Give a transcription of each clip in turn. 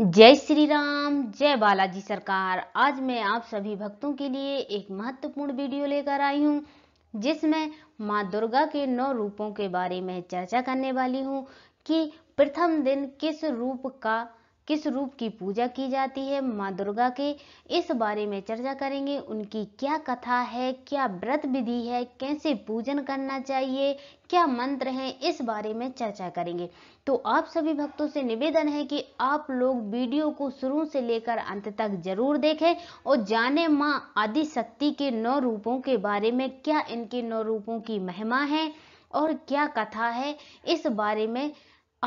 जय श्री राम जय बालाजी सरकार आज मैं आप सभी भक्तों के लिए एक महत्वपूर्ण वीडियो लेकर आई हूँ जिसमें माँ दुर्गा के नौ रूपों के बारे में चर्चा करने वाली हूँ कि प्रथम दिन किस रूप का किस रूप की पूजा की जाती है माँ दुर्गा के इस बारे में चर्चा करेंगे उनकी क्या कथा है क्या व्रत विधि है कैसे पूजन करना चाहिए क्या मंत्र हैं इस बारे में चर्चा करेंगे तो आप सभी भक्तों से निवेदन है कि आप लोग वीडियो को शुरू से लेकर अंत तक जरूर देखें और जाने माँ आदि शक्ति के नौ रूपों के बारे में क्या इनके नौ रूपों की महिमा है और क्या कथा है इस बारे में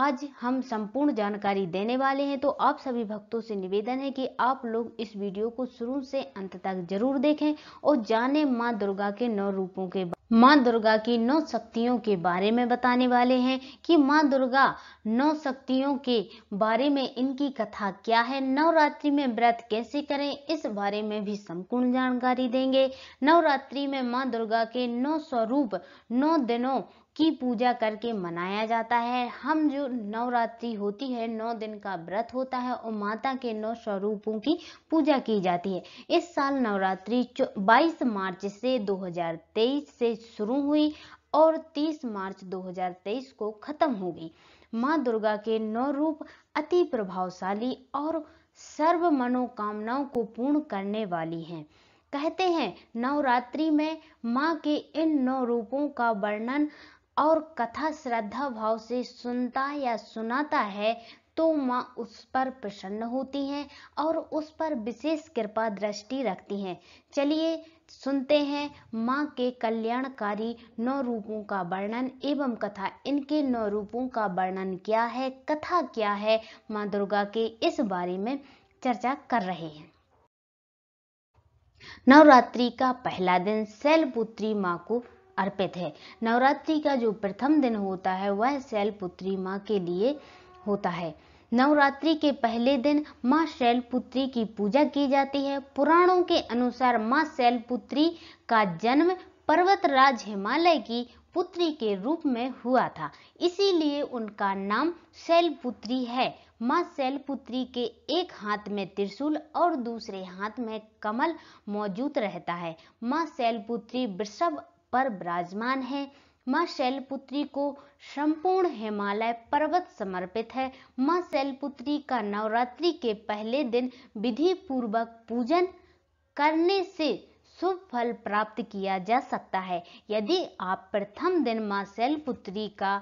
आज हम संपूर्ण जानकारी देने वाले हैं तो आप सभी भक्तों से निवेदन है कि आप लोग इस वीडियो को शुरू से अंत तक जरूर देखें और जाने माँ दुर्गा के नौ रूपों के माँ दुर्गा की नौ शक्तियों के बारे में बताने वाले हैं कि माँ दुर्गा नौ शक्तियों के बारे में इनकी कथा क्या है नवरात्रि में व्रत कैसे करें इस बारे में भी संपूर्ण जानकारी देंगे नवरात्रि में माँ दुर्गा के नौ स्वरूप नौ दिनों की पूजा करके मनाया जाता है हम जो नवरात्रि होती है नौ दिन का व्रत होता है और माता के नौ स्वरूपों की पूजा की जाती है इस साल नवरात्रि 22 मार्च से 2023 से शुरू हुई और 30 मार्च 2023 को खत्म हो गई माँ दुर्गा के नौ रूप अति प्रभावशाली और सर्व मनोकामनाओं को पूर्ण करने वाली हैं कहते हैं नवरात्रि में माँ के इन नौ रूपों का वर्णन और कथा श्रद्धा भाव से सुनता या सुनाता है तो माँ उस पर प्रसन्न होती हैं और उस पर विशेष कृपा दृष्टि रखती हैं चलिए सुनते हैं माँ के कल्याणकारी नौ रूपों का वर्णन एवं कथा इनके नौ रूपों का वर्णन क्या है कथा क्या है माँ दुर्गा के इस बारे में चर्चा कर रहे हैं नवरात्रि का पहला दिन शैलपुत्री माँ को अर्पित है नवरात्रि का जो प्रथम दिन होता है वह शैलपुत्री माँ के लिए होता है नवरात्रि के पहले दिन माँ शैलपुत्री की पूजा की जाती है पुराणों के अनुसार माँ शैलपुत्री का जन्म पर्वतराज हिमालय की पुत्री के रूप में हुआ था इसीलिए उनका नाम शैलपुत्री है माँ शैलपुत्री के एक हाथ में त्रिशूल और दूसरे हाथ में कमल मौजूद रहता है माँ शैलपुत्री वृषभ पर विराजमान है माँ शैलपुत्री को संपूर्ण हिमालय पर्वत समर्पित है माँ शैलपुत्री का नवरात्रि के पहले दिन विधि पूर्वक पूजन करने से शुभ फल प्राप्त किया जा सकता है यदि आप प्रथम दिन माँ शैलपुत्री का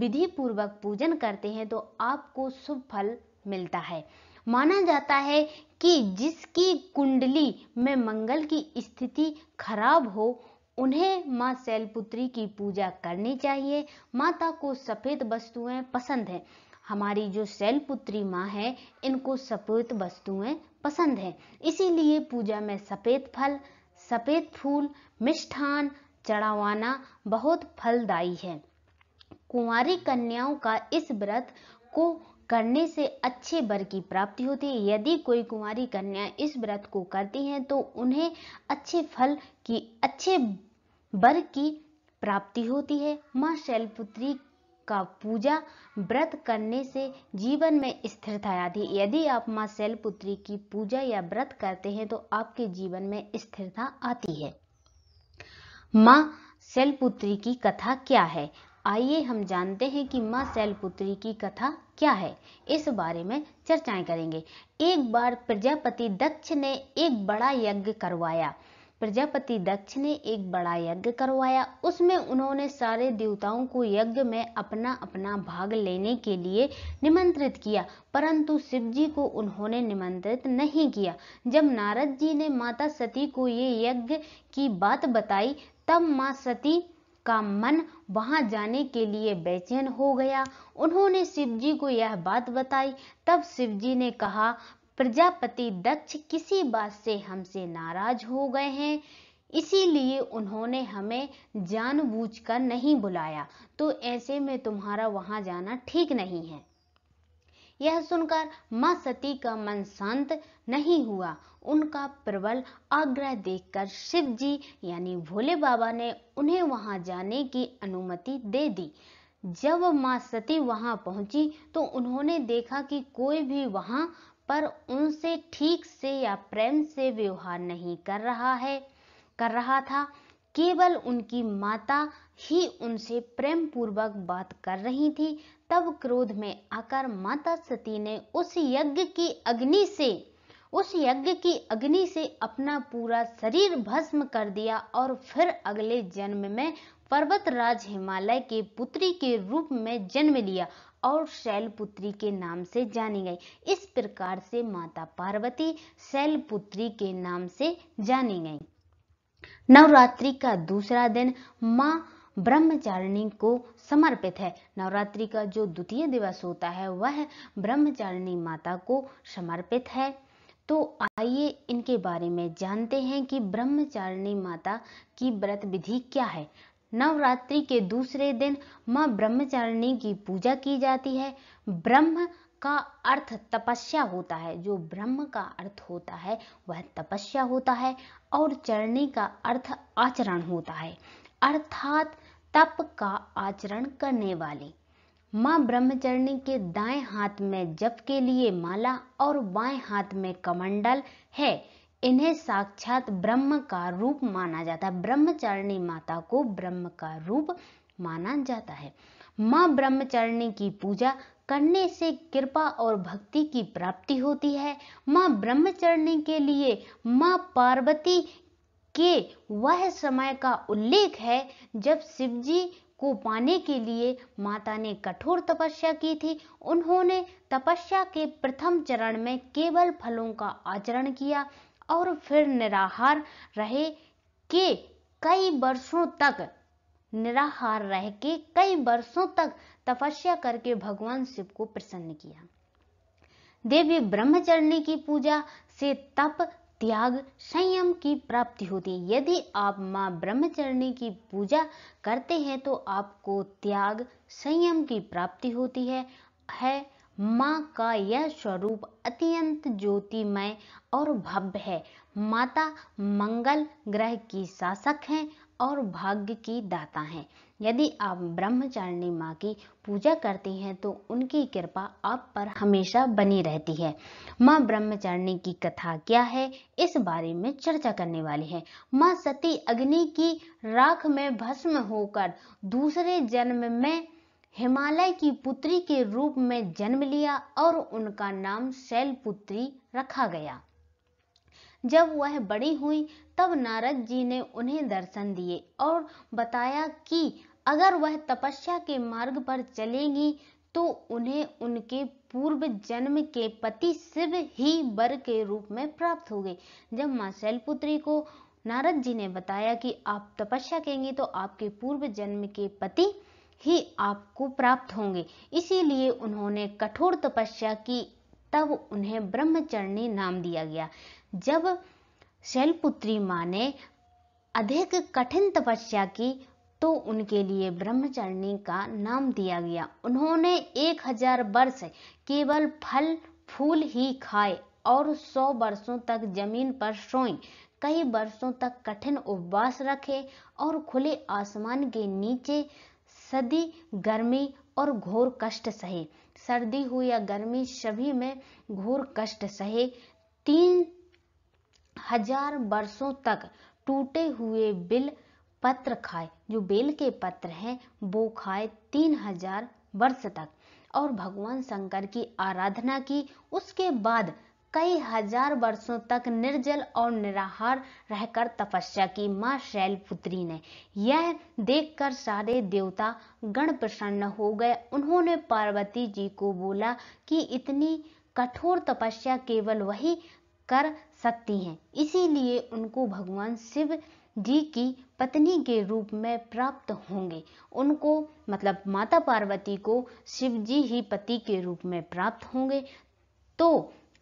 विधि पूर्वक पूजन करते हैं तो आपको शुभ फल मिलता है माना जाता है कि जिसकी कुंडली में मंगल की स्थिति खराब हो उन्हें माँ शैलपुत्री की पूजा करनी चाहिए माता को सफ़ेद वस्तुएं पसंद हैं हमारी जो शैलपुत्री माँ है इनको सफ़ेद वस्तुएं पसंद हैं इसीलिए पूजा में सफ़ेद फल सफ़ेद फूल मिष्ठान चढ़ावाना बहुत फलदायी है कुंवारी कन्याओं का इस व्रत को करने से अच्छे बर की प्राप्ति होती है यदि कोई कुंवारी कन्या इस व्रत को करती हैं तो उन्हें अच्छे फल की अच्छे बर की प्राप्ति होती है माँ शैलपुत्री का पूजा व्रत करने से जीवन में स्थिरता आती है यदि आप माँ शैलपुत्री की पूजा या व्रत करते हैं तो आपके जीवन में स्थिरता आती है माँ शैलपुत्री की कथा क्या है आइए हम जानते हैं कि माँ शैलपुत्री की कथा क्या है इस बारे में चर्चाएं करेंगे एक बार प्रजापति दक्ष ने एक बड़ा यज्ञ करवाया प्रजापति दक्ष ने एक बड़ा यज्ञ करवाया उसमें उन्होंने सारे देवताओं को यज्ञ में अपना अपना भाग लेने के लिए निमंत्रित किया परंतु शिव जी को उन्होंने निमंत्रित नहीं किया जब नारद जी ने माता सती को ये यज्ञ की बात बताई तब माँ सती का मन वहां जाने के लिए बेचैन हो गया उन्होंने शिव जी को यह बात बताई तब शिव जी ने कहा प्रजापति दक्ष किसी बात से हमसे नाराज हो गए हैं इसीलिए उन्होंने हमें जानबूझकर नहीं बुलाया तो ऐसे में तुम्हारा वहां जाना ठीक नहीं है यह सुनकर माँ सती का मन शांत नहीं हुआ उनका प्रबल आग्रह देखकर शिव जी यानी भोले बाबा ने उन्हें वहां जाने की अनुमति दे दी जब माँ सती वहां पहुंची तो उन्होंने देखा कि कोई भी वहां पर उनसे ठीक से या प्रेम से व्यवहार नहीं कर रहा है कर रहा था केवल उनकी माता ही उनसे प्रेम पूर्वक बात कर रही थी तब क्रोध में आकर माता सती ने उस यज्ञ की अग्नि से उस यज्ञ की अग्नि से अपना पूरा शरीर भस्म कर दिया और फिर अगले जन्म में पर्वतराज हिमालय के पुत्री के रूप में जन्म लिया और शैलपुत्री के नाम से जानी गई इस प्रकार से माता पार्वती शैलपुत्री के नाम से जानी गई नवरात्रि का दूसरा दिन माँ ब्रह्मचारिणी को समर्पित है नवरात्रि का जो द्वितीय दिवस होता है वह ब्रह्मचारिणी माता को समर्पित है तो आइए इनके बारे में जानते हैं कि ब्रह्मचारिणी माता की व्रत विधि क्या है नवरात्रि के दूसरे दिन माँ ब्रह्मचारिणी की पूजा की जाती है ब्रह्म का अर्थ तपस्या होता है जो ब्रह्म का अर्थ होता है वह तपस्या होता है और चरणी का अर्थ आचरण होता है अर्थात तप का आचरण करने वाले माँ ब्रह्मचरणी के दाएं हाथ में जप के लिए माला और बाएं हाथ में कमंडल है इन्हें साक्षात ब्रह्म का रूप माना जाता है ब्रह्मचारिणी माता को ब्रह्म का रूप माना जाता है माँ ब्रह्मचारिणी की पूजा करने से कृपा और भक्ति की प्राप्ति होती है माँ ब्रह्मचारिणी के लिए माँ पार्वती के वह समय का उल्लेख है जब शिवजी को पाने के लिए माता ने कठोर तपस्या की थी उन्होंने तपस्या के प्रथम चरण में केवल फलों का आचरण किया और फिर निराहार रहे के कई वर्षों तक निराहार रह के कई वर्षों तक तपस्या करके भगवान शिव को प्रसन्न किया देवी ब्रह्मचरणी की पूजा से तप त्याग संयम की प्राप्ति होती है यदि आप माँ ब्रह्मचरणी की पूजा करते हैं तो आपको त्याग संयम की प्राप्ति होती है है माँ का यह स्वरूप अत्यंत ज्योतिमय और भव्य है माता मंगल ग्रह की शासक हैं और भाग्य की दाता हैं यदि आप ब्रह्मचारिणी माँ की पूजा करती हैं तो उनकी कृपा आप पर हमेशा बनी रहती है माँ ब्रह्मचारिणी की कथा क्या है इस बारे में चर्चा करने वाली है माँ सती अग्नि की राख में भस्म होकर दूसरे जन्म में हिमालय की पुत्री के रूप में जन्म लिया और उनका नाम शैलपुत्री रखा गया जब वह बड़ी हुई तब नारद जी ने उन्हें दर्शन दिए और बताया कि अगर वह तपस्या के मार्ग पर चलेंगी तो उन्हें उनके पूर्व जन्म के पति शिव ही बर के रूप में प्राप्त हो गए जब माँ शैलपुत्री को नारद जी ने बताया कि आप तपस्या करेंगी तो आपके पूर्व जन्म के पति ही आपको प्राप्त होंगे इसीलिए उन्होंने कठोर तपस्या की तब उन्हें ब्रह्मचरणी नाम दिया गया जब शैलपुत्री माँ ने अधिक कठिन तपस्या की तो उनके लिए ब्रह्मचरणी का नाम दिया गया उन्होंने एक हजार वर्ष केवल फल फूल ही खाए और सौ वर्षों तक जमीन पर सोई कई वर्षों तक कठिन उपवास रखे और खुले आसमान के नीचे सदी गर्मी और घोर कष्ट सहे सर्दी हो या गर्मी सभी में घोर कष्ट सहे तीन हजार वर्षों तक टूटे हुए बिल पत्र खाए जो बेल के पत्र हैं वो खाए तीन हजार वर्ष तक और भगवान शंकर की आराधना की उसके बाद कई हजार वर्षों तक निर्जल और निराहार रहकर तपस्या की मां शैलपुत्री ने यह देखकर सारे देवता गण प्रसन्न हो गए उन्होंने पार्वती जी को बोला कि इतनी कठोर तपस्या केवल वही कर सकती हैं इसीलिए उनको भगवान शिव जी की पत्नी के रूप में प्राप्त होंगे उनको मतलब माता पार्वती को शिव जी ही पति के रूप में प्राप्त होंगे तो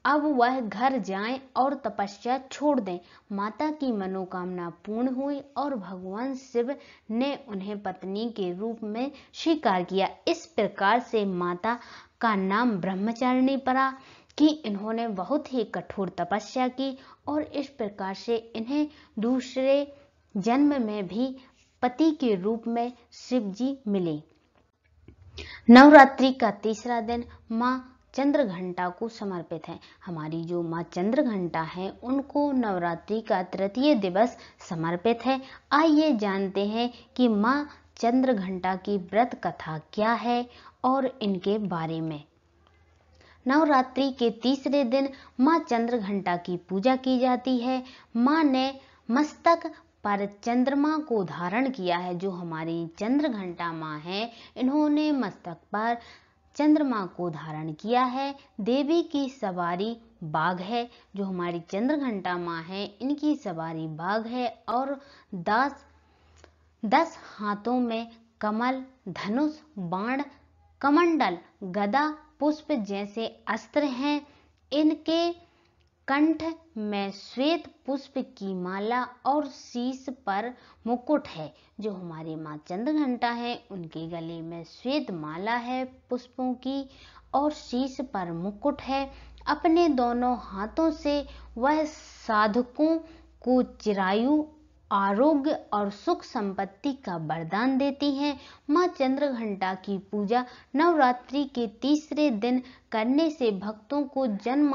अब वह घर जाएं और तपस्या छोड़ दें माता की मनोकामना पूर्ण हुई और भगवान शिव ने उन्हें पत्नी के रूप में स्वीकार किया इस प्रकार से माता का नाम ब्रह्मचारिणी पड़ा कि इन्होंने बहुत ही कठोर तपस्या की और इस प्रकार से इन्हें दूसरे जन्म में भी पति के रूप में शिव जी मिले नवरात्रि का तीसरा दिन माँ चंद्र घंटा को समर्पित है हमारी जो माँ चंद्र घंटा है उनको नवरात्रि का तृतीय दिवस समर्पित है आइए जानते हैं कि माँ चंद्र घंटा की व्रत कथा क्या है और इनके बारे में नवरात्रि के तीसरे दिन माँ चंद्र घंटा की पूजा की जाती है माँ ने मस्तक पर चंद्रमा को धारण किया है जो हमारी चंद्र घंटा माँ है इन्होंने मस्तक पर चंद्रमा को धारण किया है देवी की सवारी बाघ है जो हमारी चंद्र घंटा माँ है इनकी सवारी बाघ है और दस दस हाथों में कमल धनुष बाण कमंडल गदा पुष्प जैसे अस्त्र हैं इनके कंठ में श्वेत पुष्प की माला और शीश पर मुकुट है जो हमारे माँ चंद घंटा है उनके गले में श्वेत माला है पुष्पों की और शीश पर मुकुट है अपने दोनों हाथों से वह साधकों को चिरायु आरोग्य और सुख संपत्ति का वरदान देती हैं माँ चंद्र घंटा की पूजा नवरात्रि के तीसरे दिन करने से भक्तों को जन्म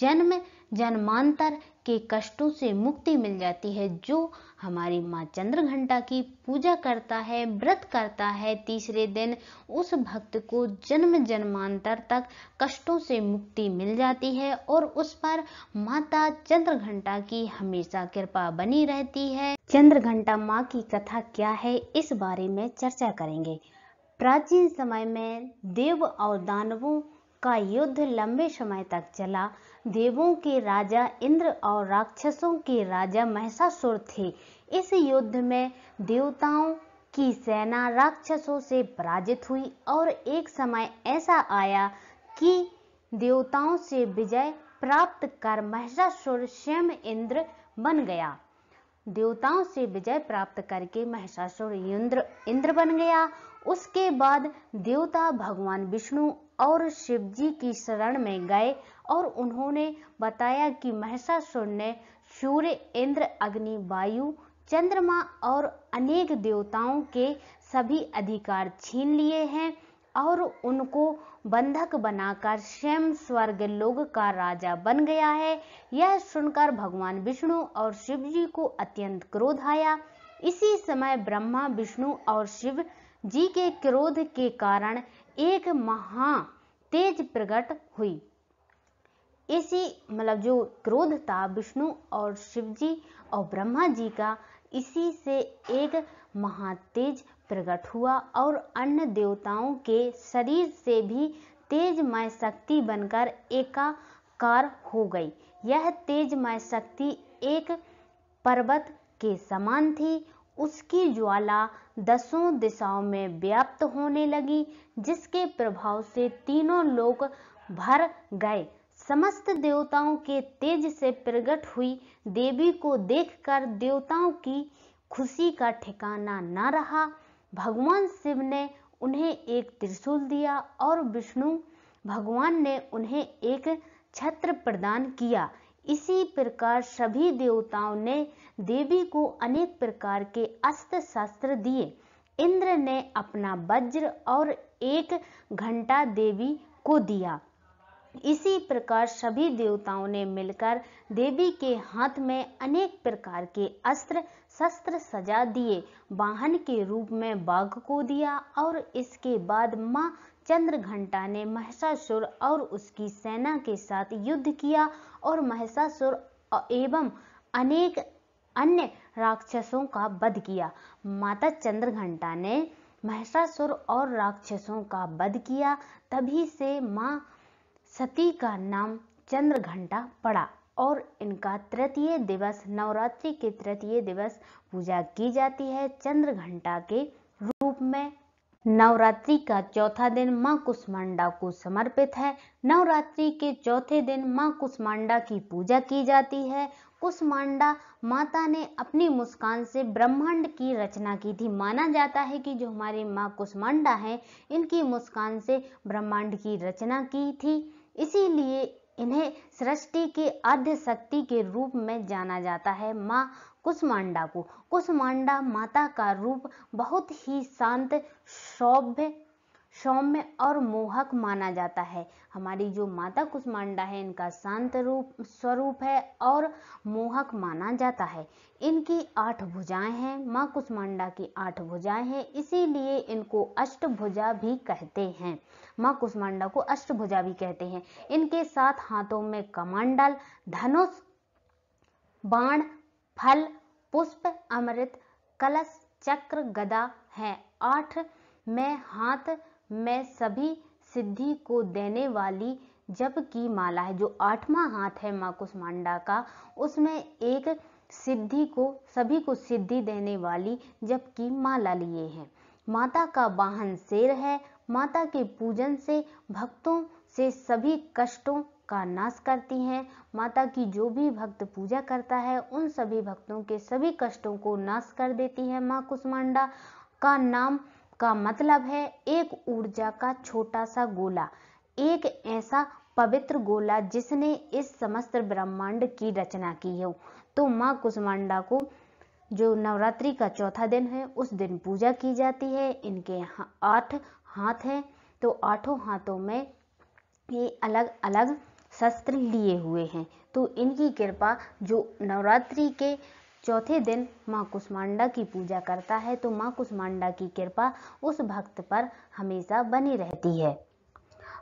जन्म जन्मांतर के कष्टों से मुक्ति मिल जाती है जो हमारी माँ चंद्र घंटा की पूजा करता है व्रत करता है तीसरे दिन उस भक्त को जन्म जन्मांतर तक कष्टों से मुक्ति मिल जाती है और उस पर माता चंद्र घंटा की हमेशा कृपा बनी रहती है चंद्र घंटा माँ की कथा क्या है इस बारे में चर्चा करेंगे प्राचीन समय में देव और दानवों का युद्ध लंबे समय तक चला देवों के राजा इंद्र और राक्षसों के राजा महिषासुर थे इस युद्ध में देवताओं की सेना राक्षसों से पराजित हुई और एक समय ऐसा आया कि देवताओं से विजय प्राप्त कर महिषासुर स्वयं इंद्र बन गया देवताओं से विजय प्राप्त करके महिषासुर इंद्र इंद्र बन गया उसके बाद देवता भगवान विष्णु और शिव जी की शरण में गए और उन्होंने बताया कि महसासुर ने सूर्य इंद्र अग्नि वायु चंद्रमा और अनेक देवताओं के सभी अधिकार छीन लिए हैं और उनको बंधक बनाकर स्वयं स्वर्ग लोग का राजा बन गया है यह सुनकर भगवान विष्णु और शिव जी को अत्यंत क्रोध आया इसी समय ब्रह्मा विष्णु और शिव जी के क्रोध के कारण एक महा तेज प्रकट हुई इसी मतलब जो क्रोध था विष्णु और शिव जी और ब्रह्मा जी का इसी से एक महातेज प्रकट हुआ और अन्य देवताओं के शरीर से भी तेजमय शक्ति बनकर एकाकार हो गई यह तेजमय शक्ति एक पर्वत के समान थी उसकी ज्वाला दसों दिशाओं में व्याप्त होने लगी जिसके प्रभाव से तीनों लोक भर गए समस्त देवताओं के तेज से प्रकट हुई देवी को देखकर देवताओं की खुशी का ठिकाना न रहा भगवान शिव ने उन्हें एक त्रिशूल दिया और विष्णु भगवान ने उन्हें एक छत्र प्रदान किया इसी प्रकार सभी देवताओं ने देवी को अनेक प्रकार के अस्त्र शस्त्र दिए इंद्र ने अपना वज्र और एक घंटा देवी को दिया इसी प्रकार सभी देवताओं ने मिलकर देवी के हाथ में अनेक प्रकार के अस्त्र शस्त्र सजा दिए वाहन के रूप में बाघ को दिया और इसके बाद माँ चंद्रघंटा ने महिषासुर और उसकी सेना के साथ युद्ध किया और महिषासुर एवं अनेक अन्य राक्षसों का वध किया माता चंद्रघंटा ने महिषासुर और राक्षसों का वध किया तभी से माँ सती का नाम चंद्रघंटा पड़ा और इनका तृतीय दिवस नवरात्रि के तृतीय दिवस पूजा की जाती है चंद्रघंटा के रूप में नवरात्रि का चौथा दिन माँ कुष्मांडा को समर्पित है नवरात्रि के चौथे दिन माँ कुष्मांडा की पूजा की जाती है कुसमांडा माता ने अपनी मुस्कान से ब्रह्मांड की रचना की थी माना जाता है कि जो हमारी माँ कुसमांडा है इनकी मुस्कान से ब्रह्मांड की रचना की थी इसीलिए इन्हें सृष्टि के आद्य शक्ति के रूप में जाना जाता है माँ कुसमांडा को कुसमांडा माता का रूप बहुत ही शांत सौभ्य सौम्य और मोहक माना जाता है हमारी जो माता कुष्मांडा है इनका शांत रूप स्वरूप है और मोहक माना जाता है इनकी आठ भुजाएं हैं माँ कुष्मांडा की आठ भुजाएं हैं इसीलिए इनको अष्टभुजा भी कहते हैं माँ कुष्मांडा को अष्टभुजा भी कहते हैं इनके साथ हाथों में कमंडल धनुष बाण फल पुष्प अमृत कलश चक्र गदा है आठ में हाथ में सभी सिद्धि को देने वाली जप की माला है जो आठवां हाथ है माँ कुष्मांडा का उसमें एक सिद्धि को सभी को सिद्धि देने वाली जप की माला लिए हैं माता का वाहन शेर है माता के पूजन से भक्तों से सभी कष्टों का नाश करती हैं माता की जो भी भक्त पूजा करता है उन सभी भक्तों के सभी कष्टों को नाश कर देती है माँ कुष्मांडा का नाम का मतलब है एक ऊर्जा का छोटा सा गोला एक ऐसा पवित्र गोला जिसने इस समस्त ब्रह्मांड की रचना की हो तो माँ कुष्मांडा को जो नवरात्रि का चौथा दिन है उस दिन पूजा की जाती है इनके आठ हाथ हैं तो आठों हाथों में ये अलग अलग शस्त्र लिए हुए हैं तो इनकी कृपा जो नवरात्रि के चौथे दिन माँ कुष्मांडा की पूजा करता है तो माँ कुष्मांडा की कृपा उस भक्त पर हमेशा बनी रहती है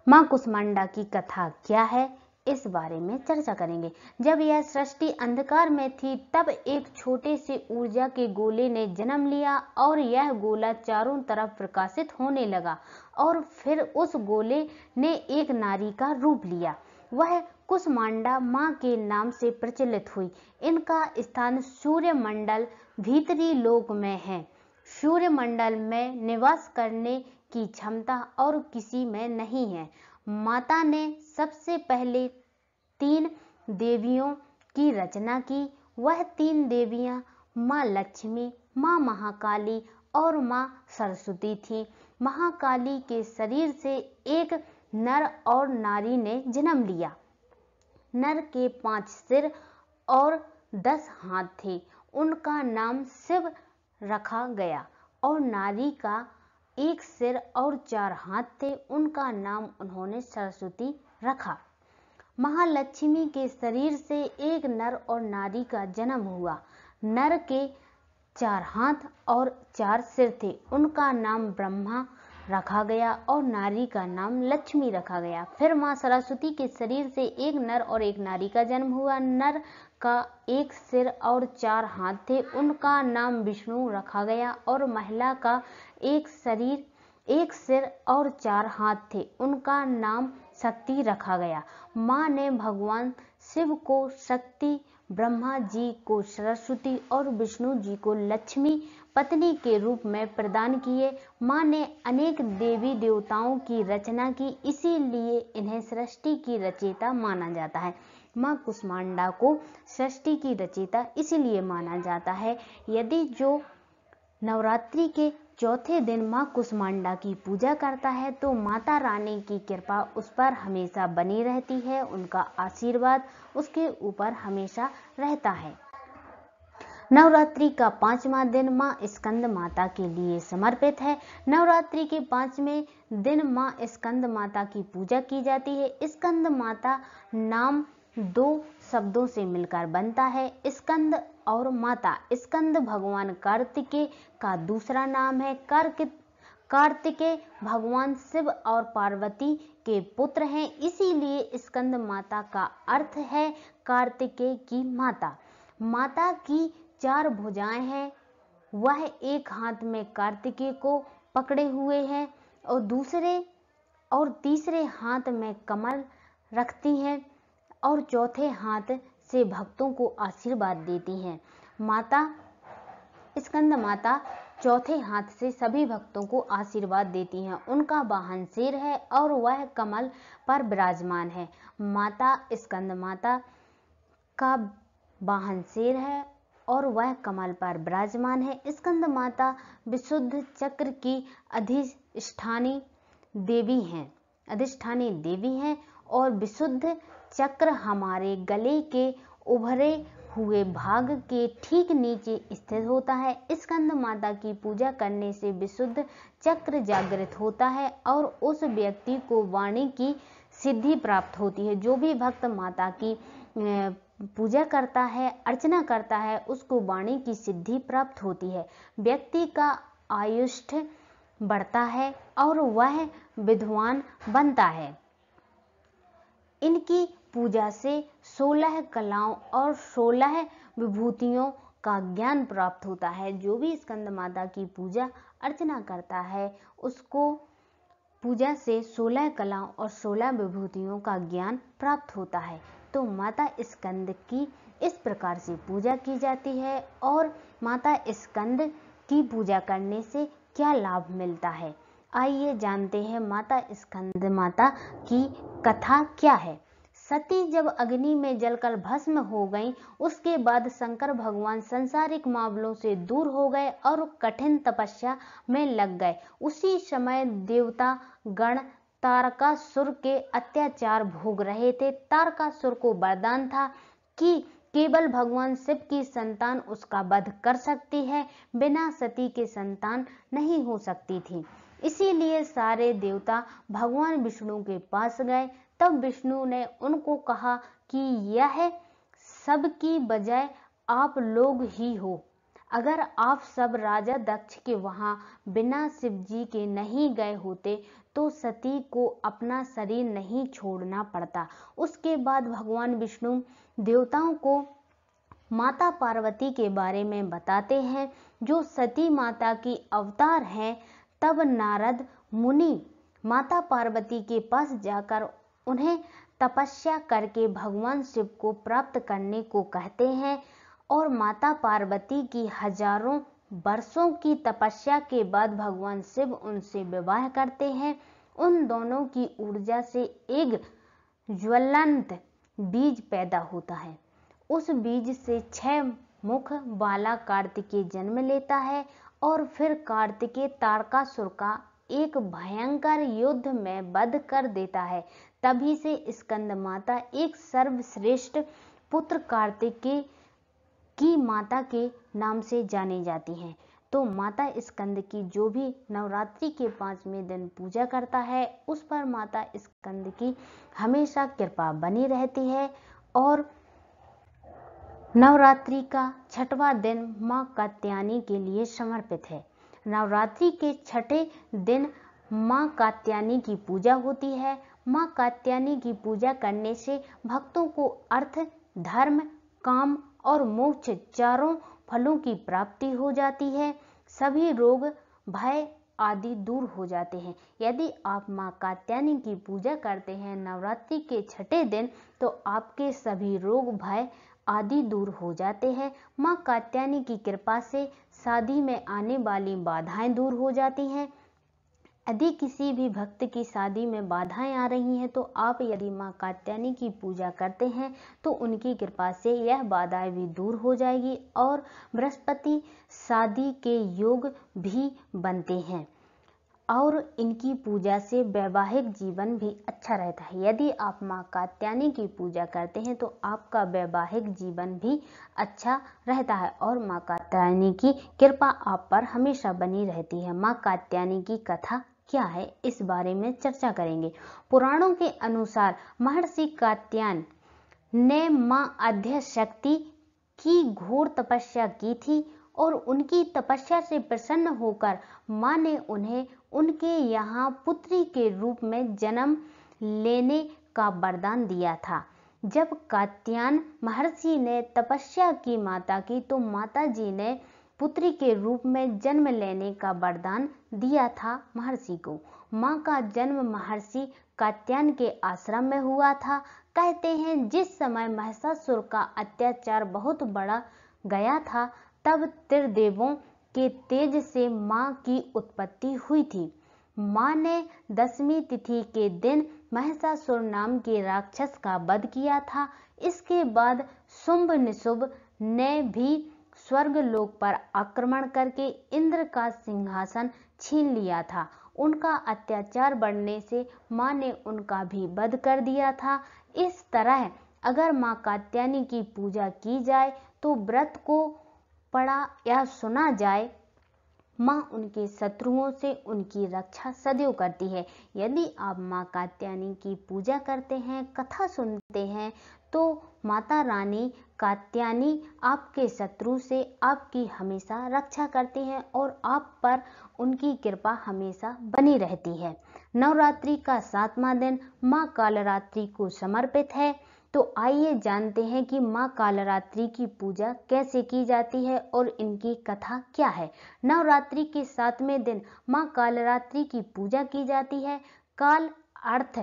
माँ कुष्मांडा की कथा क्या है इस बारे में चर्चा करेंगे जब यह सृष्टि अंधकार में थी तब एक छोटे से ऊर्जा के गोले ने जन्म लिया और यह गोला चारों तरफ प्रकाशित होने लगा और फिर उस गोले ने एक नारी का रूप लिया वह कुसमांडा माँ के नाम से प्रचलित हुई इनका स्थान सूर्यमंडल भीतरी लोक में है सूर्यमंडल में निवास करने की क्षमता और किसी में नहीं है माता ने सबसे पहले तीन देवियों की रचना की वह तीन देवियां माँ लक्ष्मी माँ महाकाली और माँ सरस्वती थी महाकाली के शरीर से एक नर और नारी ने जन्म लिया नर के पांच सिर और दस हाथ थे उनका नाम शिव रखा गया और नारी का एक सिर और चार हाथ थे उनका नाम उन्होंने सरस्वती रखा महालक्ष्मी के शरीर से एक नर और नारी का जन्म हुआ नर के चार हाथ और चार सिर थे उनका नाम ब्रह्मा रखा गया और नारी का नाम लक्ष्मी रखा गया फिर माँ सरस्वती के शरीर से एक नर और एक नारी का जन्म हुआ नर का एक सिर और चार हाथ थे उनका नाम विष्णु रखा गया और महिला का एक शरीर एक सिर और चार हाथ थे उनका नाम शक्ति रखा गया माँ ने भगवान शिव को शक्ति ब्रह्मा जी को सरस्वती और विष्णु जी को लक्ष्मी पत्नी के रूप में प्रदान किए माँ ने अनेक देवी देवताओं की रचना की इसीलिए इन्हें सृष्टि की रचयिता माना जाता है माँ कुष्मांडा को सृष्टि की रचयिता इसीलिए माना जाता है यदि जो नवरात्रि के चौथे दिन माँ कुसमांडा की पूजा करता है तो माता रानी की कृपा उस पर हमेशा बनी रहती है उनका आशीर्वाद उसके ऊपर हमेशा रहता है नवरात्रि का पांचवा दिन माँ स्कंद माता के लिए समर्पित है नवरात्रि के पांचवें दिन माँ स्कंद माता की पूजा की जाती है स्कंद माता नाम दो शब्दों से मिलकर बनता है स्कंद और माता स्कंद भगवान कार्तिकेय का दूसरा नाम है कर्क कार्तिकेय भगवान शिव और पार्वती के पुत्र हैं इसीलिए स्कंद माता का अर्थ है कार्तिकेय की माता माता की चार भुजाएं हैं वह एक हाथ में कार्तिकेय को पकड़े हुए हैं और दूसरे और तीसरे हाथ में कमल रखती हैं और चौथे हाथ से भक्तों को आशीर्वाद देती हैं माता स्कंद माता चौथे हाथ से सभी भक्तों को आशीर्वाद देती हैं उनका वाहन शेर है और वह कमल पर विराजमान है माता स्कंद माता का वाहन शेर है और वह कमल पर विराजमान है स्कंद माता विशुद्ध चक्र की अधिष्ठानी देवी हैं अधिष्ठानी देवी हैं और विशुद्ध चक्र हमारे गले के उभरे हुए भाग के ठीक नीचे स्थित होता है स्कंद माता की पूजा करने से विशुद्ध चक्र जागृत होता है और उस व्यक्ति को वाणी की सिद्धि प्राप्त होती है जो भी भक्त माता की पूजा करता है अर्चना करता है उसको वाणी की सिद्धि प्राप्त होती है व्यक्ति का आयुष्ठ बढ़ता है और वह विद्वान बनता है इनकी पूजा से सोलह कलाओं और सोलह विभूतियों का ज्ञान प्राप्त होता है जो भी स्कंद माता की पूजा अर्चना करता है उसको पूजा से सोलह कलाओं और सोलह विभूतियों का ज्ञान प्राप्त होता है तो माता स्कंद की इस प्रकार से पूजा की जाती है और माता स्कंद की पूजा करने से क्या लाभ मिलता है आइए जानते हैं माता स्कंद माता की कथा क्या है सती जब अग्नि में जलकर भस्म हो गईं, उसके बाद शंकर भगवान संसारिक मामलों से दूर हो गए और कठिन तपस्या में लग गए उसी समय देवता गण तारकासुर के अत्याचार भोग रहे थे तारकासुर को वरदान था कि केवल भगवान शिव की संतान उसका वध कर सकती है बिना सती के संतान नहीं हो सकती थी इसीलिए सारे देवता भगवान विष्णु के पास गए तब विष्णु ने उनको कहा कि यह सब की बजाय आप लोग ही हो अगर आप सब राजा दक्ष के वहां बिना शिव जी के नहीं गए होते तो सती को अपना शरीर नहीं छोड़ना पड़ता उसके बाद भगवान विष्णु देवताओं को माता पार्वती के बारे में बताते हैं जो सती माता की अवतार हैं तब नारद मुनि माता पार्वती के पास जाकर उन्हें तपस्या करके भगवान शिव को प्राप्त करने को कहते हैं और माता पार्वती की हजारों वर्षों की तपस्या के बाद भगवान शिव उनसे विवाह करते हैं उन दोनों की ऊर्जा से एक ज्वलंत बीज पैदा होता है उस बीज से छह मुख बाला कार्तिकेय जन्म लेता है और फिर कार्तिकेय तारकासुर का एक भयंकर युद्ध में बध कर देता है तभी से स्कंद माता एक सर्वश्रेष्ठ पुत्र कार्तिकेय की माता के नाम से जानी जाती हैं तो माता स्कंद की जो भी नवरात्रि के पांचवें दिन पूजा करता है उस पर माता स्कंद की हमेशा कृपा बनी रहती है और नवरात्रि का छठवा दिन माँ कात्यानी के लिए समर्पित है नवरात्रि के छठे दिन माँ कात्यानी की पूजा होती है मां कात्यायनी की पूजा करने से भक्तों को अर्थ धर्म काम और मोक्ष चारों फलों की प्राप्ति हो जाती है सभी रोग भय आदि दूर हो जाते हैं यदि आप माँ कात्यायनी की पूजा करते हैं नवरात्रि के छठे दिन तो आपके सभी रोग भय आदि दूर हो जाते हैं माँ कात्यायनी की कृपा से शादी में आने वाली बाधाएं दूर हो जाती हैं यदि किसी भी भक्त की शादी में बाधाएं आ रही हैं तो आप यदि माँ कात्यायनी की पूजा करते हैं तो उनकी कृपा से यह बाधाएं भी दूर हो जाएगी और बृहस्पति शादी के योग भी बनते हैं और इनकी पूजा से वैवाहिक जीवन भी अच्छा रहता है यदि आप माँ कात्यायनी की पूजा करते हैं तो आपका वैवाहिक जीवन भी अच्छा रहता है और माँ कात्यायनी की कृपा आप पर हमेशा बनी रहती है माँ कात्यायनी की कथा क्या है इस बारे में चर्चा करेंगे पुराणों के अनुसार महर्षि कात्यान ने मां अध्य शक्ति की घोर तपस्या की थी और उनकी तपस्या से प्रसन्न होकर माँ ने उन्हें उनके यहाँ पुत्री के रूप में जन्म लेने का वरदान दिया था जब कात्यान महर्षि ने तपस्या की माता की तो माता जी ने पुत्री के रूप में जन्म लेने का वरदान दिया था महर्षि को माँ का जन्म महर्षि कात्यान के आश्रम में हुआ था कहते हैं जिस समय महसासुर का अत्याचार बहुत बड़ा गया था तब त्रिदेवों के तेज से माँ की उत्पत्ति हुई थी माँ ने दसवीं तिथि के दिन महसासुर नाम के राक्षस का वध किया था इसके बाद शुंभ निशुभ ने भी स्वर्ग लोक पर आक्रमण करके इंद्र का सिंहासन छीन लिया था उनका अत्याचार बढ़ने से माँ ने उनका भी वध कर दिया था इस तरह अगर माँ कात्यानी की पूजा की जाए तो व्रत को पढ़ा या सुना जाए माँ उनके शत्रुओं से उनकी रक्षा सदैव करती है यदि आप माँ कात्यानी की पूजा करते हैं कथा सुनते हैं तो माता रानी कात्यानी आपके शत्रु से आपकी हमेशा रक्षा करती हैं और आप पर उनकी कृपा हमेशा बनी रहती है नवरात्रि का सातवां दिन माँ कालरात्रि को समर्पित है तो आइए जानते हैं कि माँ कालरात्रि की पूजा कैसे की जाती है और इनकी कथा क्या है नवरात्रि के सातवें दिन माँ कालरात्रि की पूजा की जाती है काल अर्थ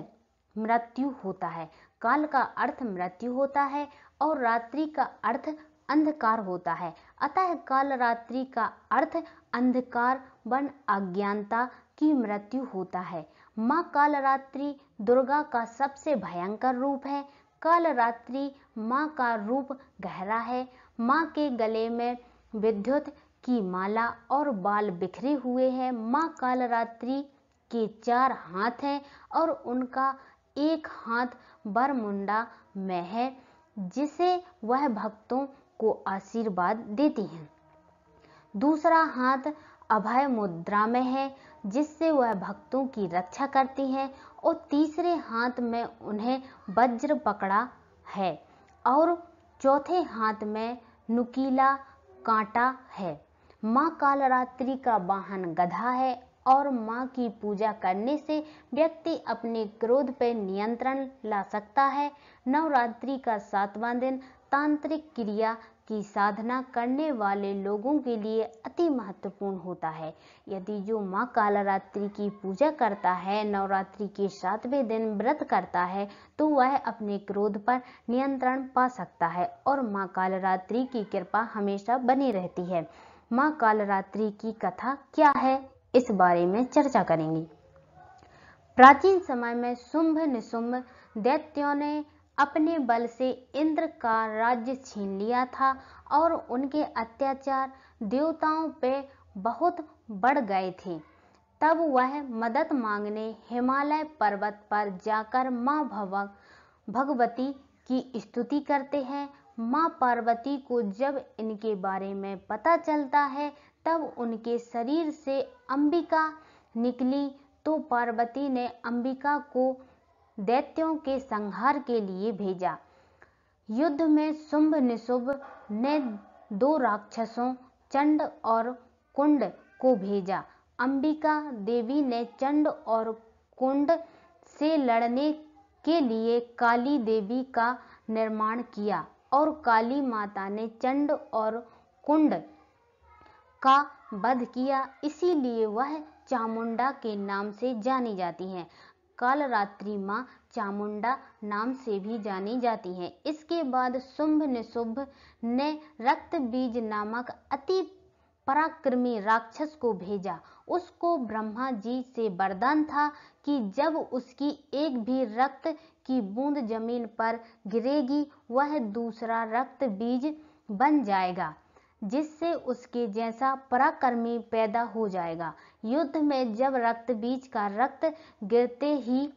मृत्यु होता है काल का अर्थ मृत्यु होता है और रात्रि का अर्थ अंधकार होता है अतः काल रात्रि का अर्थ अंधकार वन अज्ञानता की मृत्यु होता है माँ रात्रि दुर्गा का सबसे भयंकर रूप है कालरात्रि माँ का रूप गहरा है माँ के गले में विद्युत की माला और बाल बिखरे हुए हैं माँ कालरात्रि के चार हाथ हैं और उनका एक हाथ बरमुंडा में है जिसे वह भक्तों को आशीर्वाद देती हैं दूसरा हाथ अभय मुद्रा में है जिससे वह भक्तों की रक्षा करती है और तीसरे हाथ में उन्हें वज्र पकड़ा है और चौथे हाथ में नुकीला कांटा है माँ कालरात्रि का वाहन गधा है और माँ की पूजा करने से व्यक्ति अपने क्रोध पर नियंत्रण ला सकता है नवरात्रि का सातवां दिन तांत्रिक क्रिया की साधना करने वाले लोगों के लिए अति महत्वपूर्ण होता है यदि जो माँ कालरात्रि की पूजा करता है नवरात्रि के सातवें दिन व्रत करता है तो वह अपने क्रोध पर नियंत्रण पा सकता है और माँ कालरात्रि की कृपा हमेशा बनी रहती है माँ कालरात्रि की कथा क्या है इस बारे में चर्चा करेंगे प्राचीन समय में शुंभ निशुंभ दैत्यों ने अपने बल से इंद्र का राज्य छीन लिया था और उनके अत्याचार देवताओं पे बहुत बढ़ गए थे तब वह मदद मांगने हिमालय पर्वत पर जाकर माँ भवक भगवती की स्तुति करते हैं माँ पार्वती को जब इनके बारे में पता चलता है तब उनके शरीर से अंबिका निकली तो पार्वती ने अंबिका को दैत्यों के संहार के लिए भेजा युद्ध में शुंभ निशुभ ने दो राक्षसों चंड और कुंड को भेजा अंबिका देवी ने चंड और कुंड से लड़ने के लिए काली देवी का निर्माण किया और काली माता ने चंड और कुंड का वध किया इसीलिए वह चामुंडा के नाम से जानी जाती है कालरात्रि माँ चामुंडा नाम से भी जानी जाती है इसके बाद शुंभ निशुंभ ने रक्त बीज नामक अति पराक्रमी राक्षस को भेजा उसको ब्रह्मा जी से वरदान था कि जब उसकी एक भी रक्त की बूंद जमीन पर गिरेगी वह दूसरा रक्त बीज बन जाएगा जिससे उसके जैसा पराक्रमी पैदा हो जाएगा युद्ध में जब रक्त बीज का रक्त गिरते ही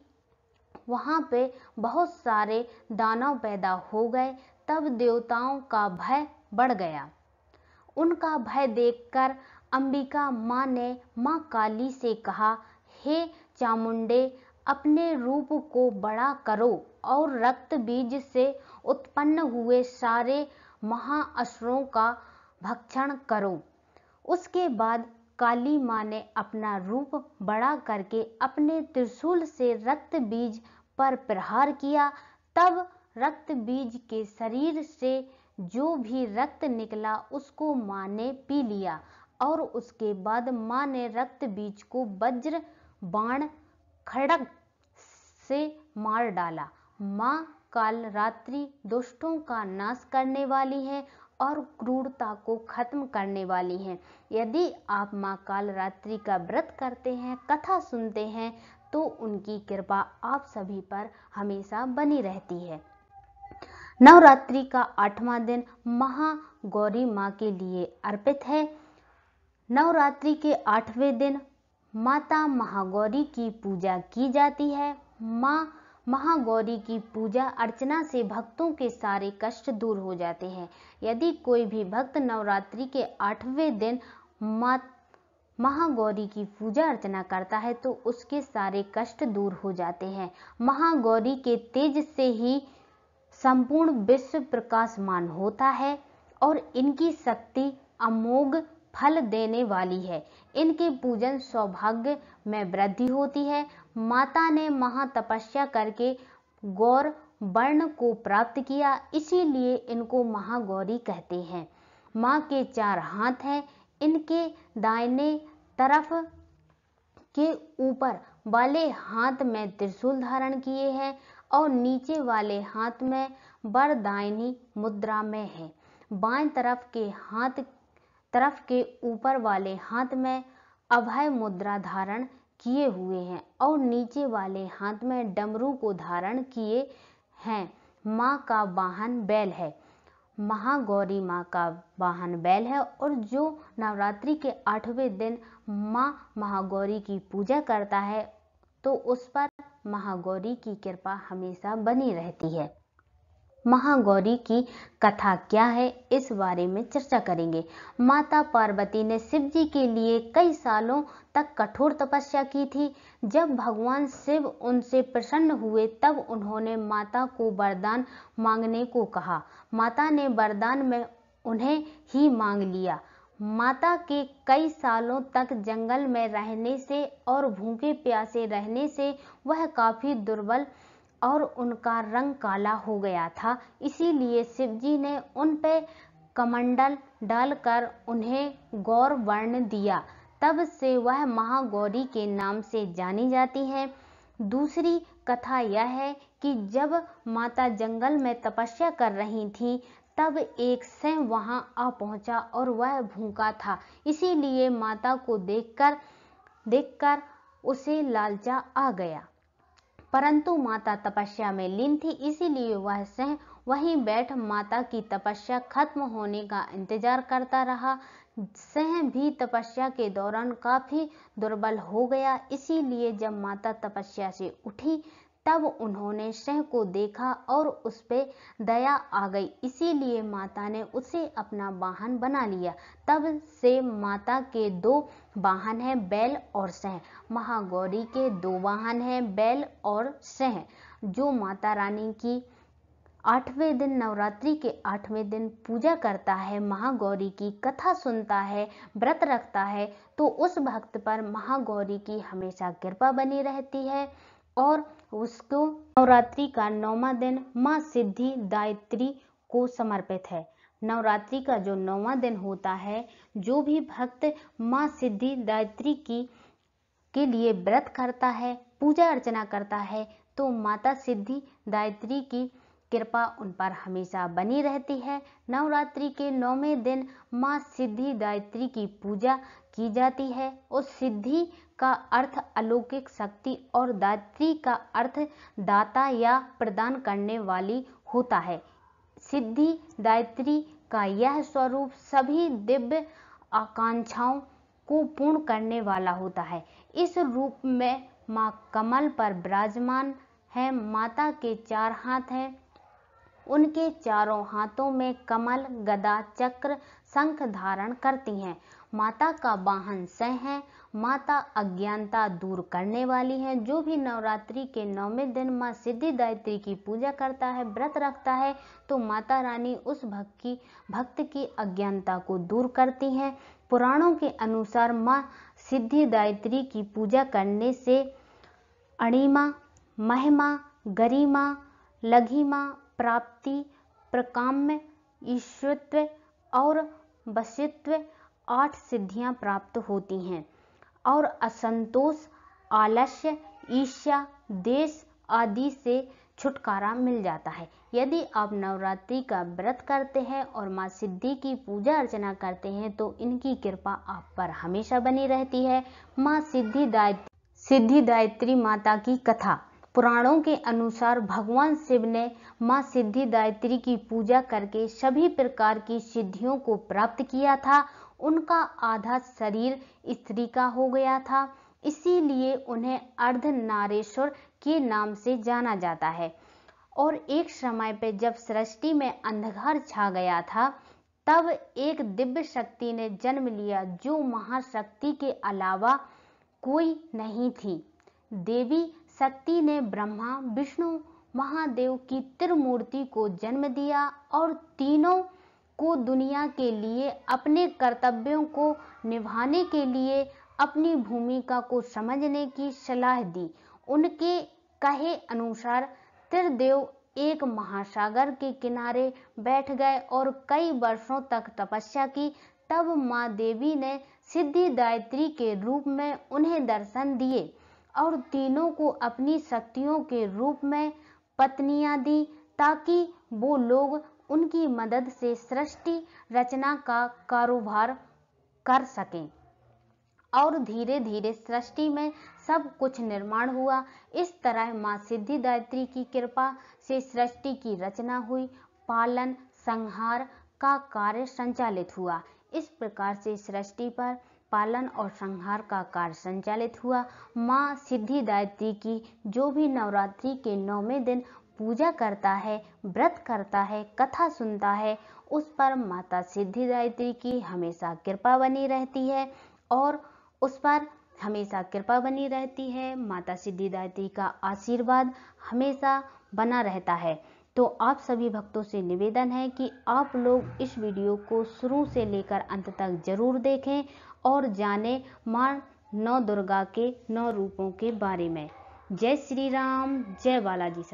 वहां पे बहुत सारे दानव पैदा हो गए तब देवताओं का भय बढ़ गया उनका भय देखकर अंबिका माँ ने माँ काली से कहा हे चामुंडे अपने रूप को बड़ा करो और रक्त बीज से उत्पन्न हुए सारे महाअसुरों का भक्षण करो उसके बाद काली माँ ने अपना रूप बड़ा करके अपने त्रिशूल से रक्त बीज पर प्रहार किया तब रक्त बीज के शरीर से जो भी रक्त निकला उसको माँ ने पी लिया और उसके बाद माँ ने रक्त बीज को वज्र बाण खड़क से मार डाला माँ काल रात्रि दुष्टों का नाश करने वाली है और क्रूरता को खत्म करने वाली हैं यदि आप माँ काल रात्रि का व्रत करते हैं कथा सुनते हैं तो उनकी कृपा आप सभी पर हमेशा बनी रहती है नवरात्रि का आठवां दिन महा गौरी माँ के लिए अर्पित है नवरात्रि के आठवें दिन माता महागौरी की पूजा की जाती है माँ महागौरी की पूजा अर्चना से भक्तों के सारे कष्ट दूर हो जाते हैं यदि कोई भी भक्त नवरात्रि के आठवें दिन मात महागौरी की पूजा अर्चना करता है तो उसके सारे कष्ट दूर हो जाते हैं महागौरी के तेज से ही संपूर्ण विश्व प्रकाशमान होता है और इनकी शक्ति अमोघ फल देने वाली है इनके पूजन सौभाग्य में वृद्धि होती है माता ने महातपस्या करके गौर वर्ण को प्राप्त किया इसीलिए इनको महागौरी कहते हैं माँ के चार हाथ हैं इनके दाहिने तरफ के ऊपर वाले हाथ में त्रिशूल धारण किए हैं और नीचे वाले हाथ में वरदायिनी मुद्रा में है बाएं तरफ के हाथ तरफ के ऊपर वाले हाथ में अभय मुद्रा धारण किए हुए हैं और नीचे वाले हाथ में डमरू को धारण किए हैं माँ का वाहन बैल है महागौरी माँ का वाहन बैल है और जो नवरात्रि के आठवें दिन माँ महागौरी की पूजा करता है तो उस पर महागौरी की कृपा हमेशा बनी रहती है महागौरी की कथा क्या है इस बारे में चर्चा करेंगे माता पार्वती ने शिव जी के लिए कई सालों तक कठोर तपस्या की थी जब भगवान शिव उनसे प्रसन्न हुए तब उन्होंने माता को वरदान मांगने को कहा माता ने वरदान में उन्हें ही मांग लिया माता के कई सालों तक जंगल में रहने से और भूखे प्यासे रहने से वह काफ़ी दुर्बल और उनका रंग काला हो गया था इसीलिए शिवजी ने उन पे कमंडल डालकर उन्हें गौर वर्ण दिया तब से वह महागौरी के नाम से जानी जाती है दूसरी कथा यह है कि जब माता जंगल में तपस्या कर रही थी तब एक सिंह वहां आ पहुंचा और वह भूखा था इसीलिए माता को देखकर देखकर उसे लालचा आ गया परंतु माता तपस्या में लीन थी इसीलिए वह सह वहीं बैठ माता की तपस्या खत्म होने का इंतजार करता रहा सह भी तपस्या के दौरान काफी दुर्बल हो गया इसीलिए जब माता तपस्या से उठी तब उन्होंने शह को देखा और उस पर दया आ गई इसीलिए माता ने उसे अपना वाहन बना लिया तब से माता के दो वाहन हैं बैल और सह महागौरी के दो वाहन हैं बैल और सह जो माता रानी की आठवें दिन नवरात्रि के आठवें दिन पूजा करता है महागौरी की कथा सुनता है व्रत रखता है तो उस भक्त पर महागौरी की हमेशा कृपा बनी रहती है और उसको नवरात्रि का नौवा दिन माँ सिद्धि दायत्री को समर्पित है नवरात्रि का जो नौवा दिन होता है जो भी भक्त माँ सिद्धि दायत्री की के लिए व्रत करता है पूजा अर्चना करता है तो माता सिद्धि दायत्री की कृपा उन पर हमेशा बनी रहती है नवरात्रि के नौवें दिन माँ सिद्धि दायत्री की पूजा की जाती है और सिद्धि का अर्थ अलौकिक शक्ति और दात्री का अर्थ दाता या प्रदान करने वाली होता है सिद्धि दायत्री का यह स्वरूप सभी दिव्य आकांक्षाओं को पूर्ण करने वाला होता है इस रूप में माँ कमल पर विराजमान है माता के चार हाथ हैं उनके चारों हाथों में कमल गदा चक्र शंख धारण करती हैं माता का वाहन स है माता अज्ञानता दूर करने वाली है जो भी नवरात्रि के नौवें दिन माँ सिद्धिदायत्री की पूजा करता है व्रत रखता है तो माता रानी उस भक्त की भक्त की अज्ञानता को दूर करती हैं पुराणों के अनुसार माँ सिद्धिदायत्री की पूजा करने से अणिमा महिमा गरिमा लघिमा प्राप्ति प्रकाम्य ईश्वत्व और वशित्व आठ सिद्धियां प्राप्त होती हैं और असंतोष आलस्य ईर्ष्या देश आदि से छुटकारा मिल जाता है यदि आप नवरात्रि का व्रत करते हैं और माँ सिद्धि की पूजा अर्चना करते हैं तो इनकी कृपा आप पर हमेशा बनी रहती है माँ सिद्धि दायत्री सिद्धि दायत्री माता की कथा पुराणों के अनुसार भगवान शिव ने माँ सिद्धि दायत्री की पूजा करके सभी प्रकार की सिद्धियों को प्राप्त किया था उनका आधा शरीर स्त्री का हो गया था इसीलिए उन्हें अर्ध नारेश्वर के नाम से जाना जाता है और एक समय पे जब सृष्टि में अंधकार छा गया था तब एक दिव्य शक्ति ने जन्म लिया जो महाशक्ति के अलावा कोई नहीं थी देवी शक्ति ने ब्रह्मा विष्णु महादेव की त्रिमूर्ति को जन्म दिया और तीनों को दुनिया के लिए अपने कर्तव्यों को निभाने के लिए अपनी भूमिका को समझने की सलाह दी उनके कहे अनुसार त्रिदेव एक महासागर के किनारे बैठ गए और कई वर्षों तक तपस्या की तब माँ देवी ने सिद्धि दायत्री के रूप में उन्हें दर्शन दिए और तीनों को अपनी शक्तियों के रूप में पत्नियां दी ताकि वो लोग उनकी मदद से सृष्टि रचना का कारोबार कर सकें और धीरे धीरे सृष्टि में सब कुछ निर्माण हुआ इस तरह माँ दायत्री की कृपा से सृष्टि की रचना हुई पालन संहार का कार्य संचालित हुआ इस प्रकार से सृष्टि पर पालन और संहार का कार्य संचालित हुआ माँ सिद्धिदात्री की जो भी नवरात्रि के नौवें दिन पूजा करता है व्रत करता है कथा सुनता है उस पर माता सिद्धिदायत्री की हमेशा कृपा बनी रहती है और उस पर हमेशा कृपा बनी रहती है माता सिद्धिदात्री का आशीर्वाद हमेशा बना रहता है तो आप सभी भक्तों से निवेदन है कि आप लोग इस वीडियो को शुरू से लेकर अंत तक जरूर देखें और जानें माँ नौ दुर्गा के नौ रूपों के बारे में जय श्री राम जय बालाजी